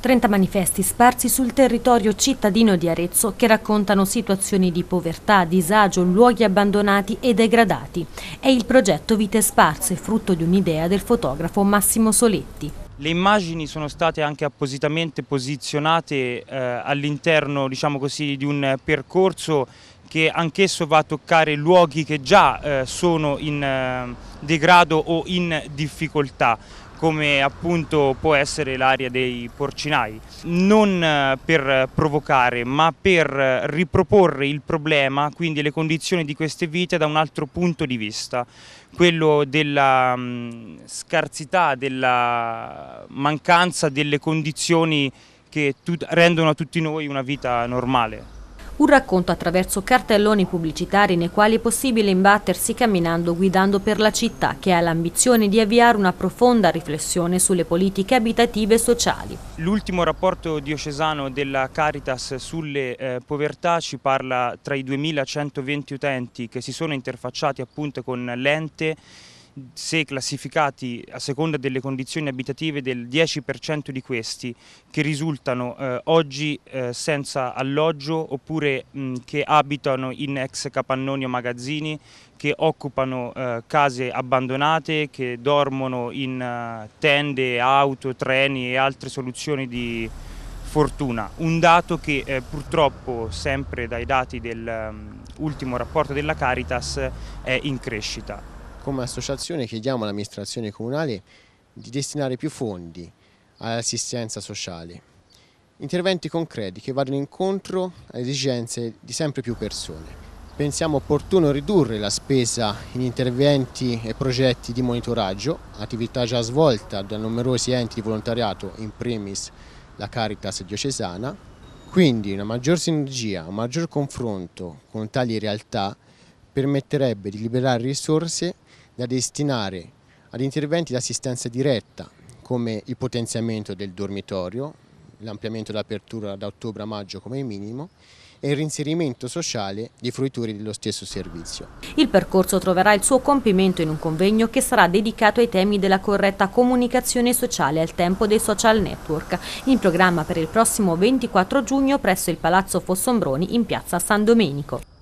30 manifesti sparsi sul territorio cittadino di Arezzo che raccontano situazioni di povertà, disagio, luoghi abbandonati e degradati. È il progetto Vite Sparse, frutto di un'idea del fotografo Massimo Soletti. Le immagini sono state anche appositamente posizionate eh, all'interno diciamo di un percorso che anch'esso va a toccare luoghi che già eh, sono in eh, degrado o in difficoltà come appunto può essere l'area dei porcinai, non eh, per provocare ma per eh, riproporre il problema, quindi le condizioni di queste vite da un altro punto di vista, quello della mm, scarsità, della mancanza delle condizioni che rendono a tutti noi una vita normale. Un racconto attraverso cartelloni pubblicitari nei quali è possibile imbattersi camminando guidando per la città che ha l'ambizione di avviare una profonda riflessione sulle politiche abitative e sociali. L'ultimo rapporto diocesano della Caritas sulle eh, povertà ci parla tra i 2120 utenti che si sono interfacciati appunto con l'ente se classificati a seconda delle condizioni abitative del 10% di questi che risultano eh, oggi eh, senza alloggio oppure mh, che abitano in ex capannoni o magazzini, che occupano eh, case abbandonate, che dormono in eh, tende, auto, treni e altre soluzioni di fortuna. Un dato che eh, purtroppo sempre dai dati dell'ultimo um, rapporto della Caritas eh, è in crescita come associazione chiediamo all'amministrazione comunale di destinare più fondi all'assistenza sociale. Interventi concreti che vadano incontro alle esigenze di sempre più persone. Pensiamo opportuno ridurre la spesa in interventi e progetti di monitoraggio, attività già svolta da numerosi enti di volontariato, in primis la Caritas diocesana. Quindi una maggior sinergia, un maggior confronto con tali realtà permetterebbe di liberare risorse da destinare ad interventi di assistenza diretta come il potenziamento del dormitorio, l'ampliamento d'apertura da ottobre a maggio come minimo e il rinserimento sociale dei fruitori dello stesso servizio. Il percorso troverà il suo compimento in un convegno che sarà dedicato ai temi della corretta comunicazione sociale al tempo dei social network, in programma per il prossimo 24 giugno presso il Palazzo Fossombroni in piazza San Domenico.